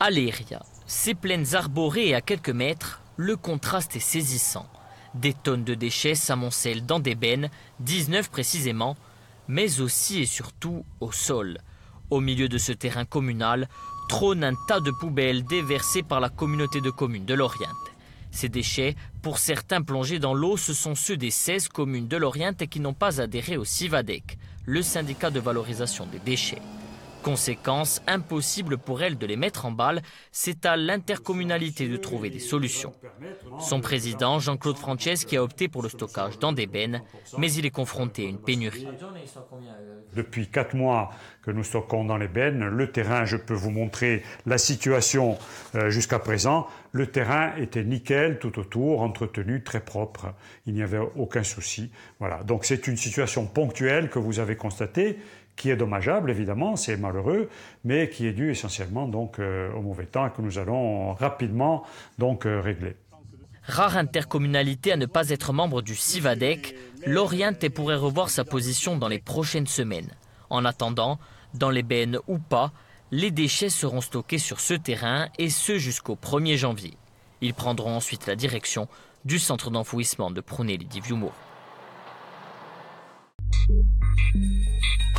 Aléria, Ces ses plaines arborées à quelques mètres, le contraste est saisissant. Des tonnes de déchets s'amoncellent dans des bennes, 19 précisément, mais aussi et surtout au sol. Au milieu de ce terrain communal trône un tas de poubelles déversées par la communauté de communes de l'Orient. Ces déchets, pour certains plongés dans l'eau, ce sont ceux des 16 communes de l'Orient qui n'ont pas adhéré au CIVADEC, le syndicat de valorisation des déchets. Conséquence, impossible pour elle de les mettre en balle, c'est à l'intercommunalité de trouver des solutions. Son président, Jean-Claude Franceschi, a opté pour le stockage dans des bennes, mais il est confronté à une pénurie. Depuis quatre mois que nous stockons dans les bennes, le terrain, je peux vous montrer la situation euh, jusqu'à présent, le terrain était nickel tout autour, entretenu, très propre, il n'y avait aucun souci. Voilà, donc c'est une situation ponctuelle que vous avez constatée qui est dommageable, évidemment, c'est malheureux, mais qui est dû essentiellement donc euh, au mauvais temps que nous allons rapidement donc euh, régler. Rare intercommunalité à ne pas être membre du CIVADEC, l'Orient pourrait revoir sa position dans les prochaines semaines. En attendant, dans les BN ou pas, les déchets seront stockés sur ce terrain et ce jusqu'au 1er janvier. Ils prendront ensuite la direction du centre d'enfouissement de Prunelli les